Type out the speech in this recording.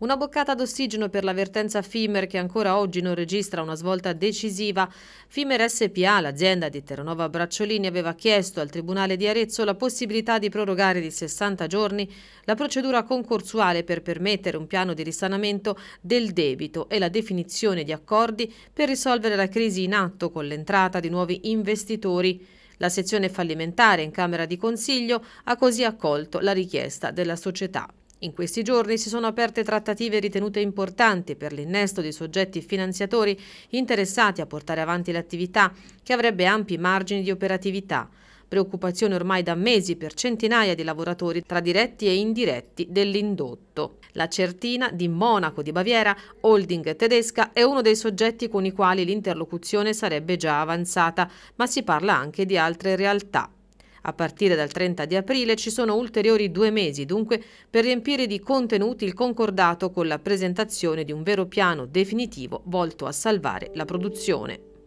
Una boccata d'ossigeno per la vertenza Fimer che ancora oggi non registra una svolta decisiva. Fimer SPA, l'azienda di Terranova Bracciolini, aveva chiesto al Tribunale di Arezzo la possibilità di prorogare di 60 giorni la procedura concorsuale per permettere un piano di risanamento del debito e la definizione di accordi per risolvere la crisi in atto con l'entrata di nuovi investitori. La sezione fallimentare in Camera di Consiglio ha così accolto la richiesta della società. In questi giorni si sono aperte trattative ritenute importanti per l'innesto di soggetti finanziatori interessati a portare avanti l'attività, che avrebbe ampi margini di operatività. Preoccupazione ormai da mesi per centinaia di lavoratori tra diretti e indiretti dell'indotto. La Certina di Monaco di Baviera, holding tedesca, è uno dei soggetti con i quali l'interlocuzione sarebbe già avanzata, ma si parla anche di altre realtà. A partire dal 30 di aprile ci sono ulteriori due mesi, dunque, per riempire di contenuti il concordato con la presentazione di un vero piano definitivo volto a salvare la produzione.